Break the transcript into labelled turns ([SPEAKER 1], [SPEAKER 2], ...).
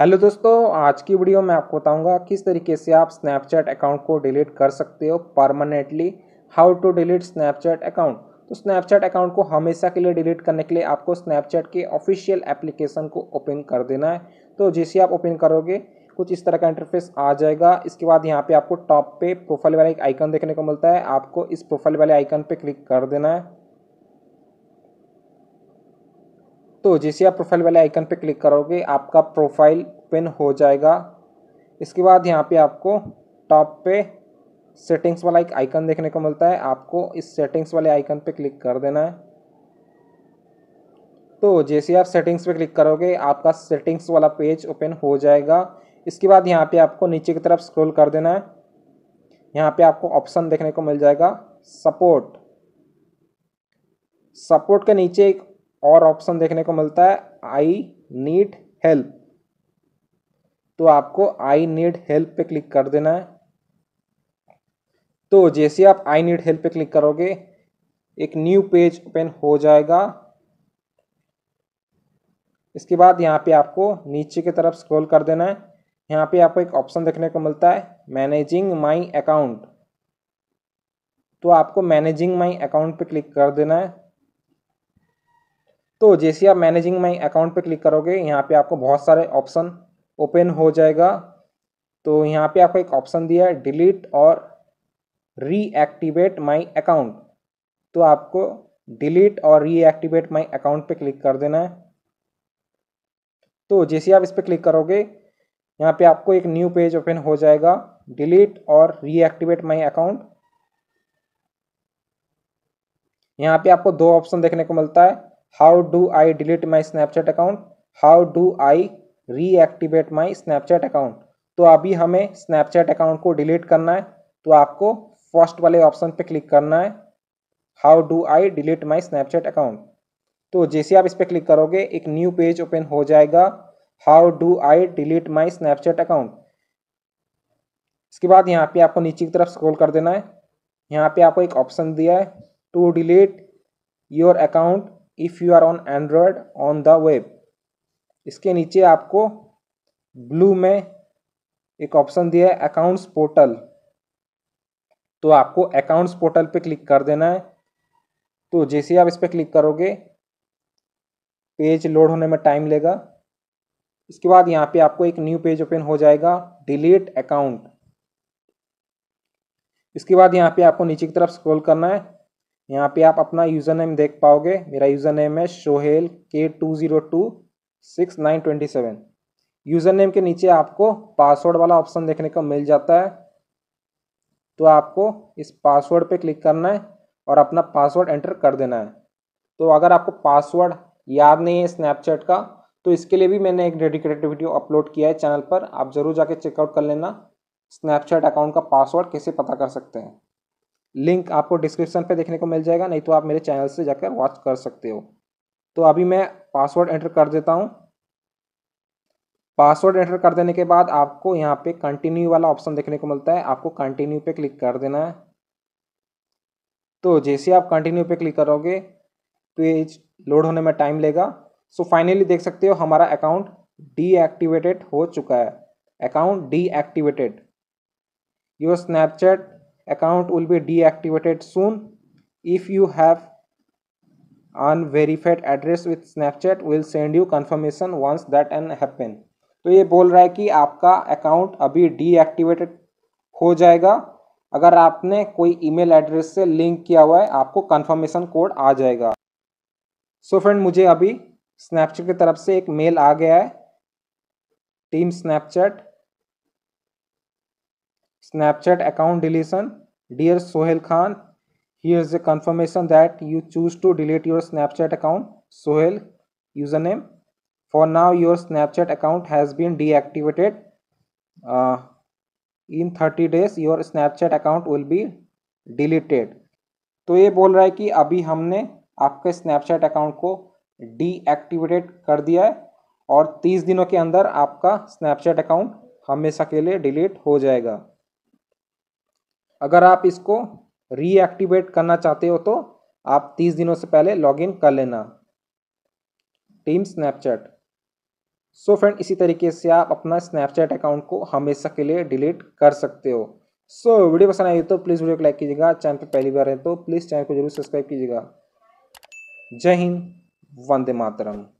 [SPEAKER 1] hello दोस्तों आज की वीडियो में आपको बताऊंगा किस तरीके से आप स्नैपचैट अकाउंट को डिलीट कर सकते हो permanently how to delete Snapchat account तो स्नैपचैट अकाउंट को हमेशा के लिए डिलीट करने के लिए आपको स्नैपचैट के ऑफिशियल एप्लीकेशन को ओपन कर देना है तो जैसे आप ओपन करोगे कुछ इस तरह का इंटरफेस आ जाएगा इसके बाद यहाँ पे आपको टॉप पे प्रोफाइल वाला एक आइकन देखने को मिलता है आपको इस प्रोफाइल वाले आइकन पे क्लिक कर देना है तो जैसे आप प्रोफाइल वाले आइकन पर क्लिक करोगे आपका प्रोफाइल ओपन हो जाएगा इसके बाद यहाँ पे आपको टॉप पे सेटिंग्स वाला एक आइकन देखने को मिलता है आपको इस सेटिंग्स वाले आइकन पे क्लिक कर देना है तो जैसे आप सेटिंग्स पे क्लिक करोगे आपका सेटिंग्स वाला पेज ओपन हो जाएगा इसके बाद यहाँ पे आपको नीचे की तरफ स्क्रॉल कर देना है यहाँ पे आपको ऑप्शन देखने को मिल जाएगा सपोर्ट सपोर्ट के नीचे एक और ऑप्शन देखने को मिलता है आई नीड हेल्प तो आपको आई नीड हेल्प पे क्लिक कर देना है तो जैसे आप आई नीड हेल्प पे क्लिक करोगे एक न्यू पेज ओपन हो जाएगा इसके बाद यहाँ पे आपको नीचे की तरफ स्क्रॉल कर देना है यहाँ पे आपको एक ऑप्शन देखने को मिलता है मैनेजिंग माई अकाउंट तो आपको मैनेजिंग माई अकाउंट पे क्लिक कर देना है तो जैसे आप मैनेजिंग माई अकाउंट पे क्लिक करोगे यहाँ पे आपको बहुत सारे ऑप्शन ओपन हो जाएगा तो यहाँ पे आपको एक ऑप्शन दिया है delete or reactivate my account तो आपको delete or reactivate my account पे क्लिक कर देना है तो जैसे आप इस पर क्लिक करोगे यहाँ पे आपको एक न्यू पेज ओपन हो जाएगा delete or reactivate my account यहाँ पे आपको दो ऑप्शन देखने को मिलता है how do I delete my Snapchat account how do I reactivate my Snapchat account तो अभी हमें स्नैपचैट अकाउंट को डिलीट करना है तो आपको फर्स्ट वाले ऑप्शन पे क्लिक करना है how do I delete my Snapchat account तो जैसे आप इस पर क्लिक करोगे एक न्यू पेज ओपन हो जाएगा how do I delete my Snapchat account इसके बाद यहाँ पे आपको नीचे की तरफ स्क्रॉल कर देना है यहाँ पे आपको एक ऑप्शन दिया है to delete your account if you are on Android on the web इसके नीचे आपको ब्लू में एक ऑप्शन दिया है अकाउंट्स पोर्टल तो आपको अकाउंट्स पोर्टल पे क्लिक कर देना है तो जैसे आप इस पर क्लिक करोगे पेज लोड होने में टाइम लेगा इसके बाद यहाँ पे आपको एक न्यू पेज ओपन हो जाएगा डिलीट अकाउंट इसके बाद यहाँ पे आपको नीचे की तरफ स्क्रॉल करना है यहाँ पे आप अपना यूज़र नेम देख पाओगे मेरा यूज़र नेम है Sohail K two zero two six nine twenty seven user name के नीचे आपको पासवर्ड वाला ऑप्शन देखने को मिल जाता है तो आपको इस पासवर्ड पे क्लिक करना है और अपना पासवर्ड एंटर कर देना है तो अगर आपको पासवर्ड याद नहीं है स्नैपचैट का तो इसके लिए भी मैंने एक डेडिकेटेड वीडियो अपलोड किया है चैनल पर आप ज़रूर जाके चेकआउट कर लेना स्नैपचैट अकाउंट का पासवर्ड कैसे पता कर सकते हैं लिंक आपको डिस्क्रिप्शन पे देखने को मिल जाएगा नहीं तो आप मेरे चैनल से जाकर वॉच कर सकते हो तो अभी मैं पासवर्ड एंटर कर देता हूँ पासवर्ड एंटर कर देने के बाद आपको यहाँ पे कंटिन्यू वाला ऑप्शन देखने को मिलता है आपको कंटिन्यू पे क्लिक कर देना है तो जैसे आप कंटिन्यू पे क्लिक करोगे पेज लोड होने में टाइम लेगा सो फाइनली देख सकते हो हमारा अकाउंट डीएक्टिवेटेड हो चुका है account deactivated your Snapchat account will be deactivated soon if you have unverified address with Snapchat will send you confirmation once that an happen तो ये बोल रहा है कि आपका अकाउंट अभी डीएक्टिवेटेड हो जाएगा अगर आपने कोई ईमेल एड्रेस से लिंक किया हुआ है आपको कन्फर्मेशन कोड आ जाएगा सो so फ्रेंड मुझे अभी स्नैपचैट की तरफ से एक मेल आ गया है team Snapchat Snapchat account deletion dear Sohail Khan here is a confirmation that you chose to delete your Snapchat account Sohail user name for now your Snapchat account has been deactivated in thirty days your Snapchat account will be deleted तो ये बोल रहा है कि अभी हमने आपके Snapchat account को डीएक्टिवेटेड कर दिया है और तीस दिनों के अंदर आपका स्नैपचैट अकाउंट हमेशा के लिए डिलीट हो जाएगा अगर आप इसको रीएक्टिवेट करना चाहते हो तो आप 30 दिनों से पहले लॉगिन कर लेना टीम स्नैपचैट सो फ्रेंड इसी तरीके से आप अपना स्नैपचैट अकाउंट को हमेशा के लिए डिलीट कर सकते हो सो so, वीडियो पसंद आई तो प्लीज़ वीडियो को लाइक कीजिएगा चैनल पर पहली बार है तो प्लीज़ चैनल को जरूर सब्सक्राइब कीजिएगा जय हिंद वंदे मातरम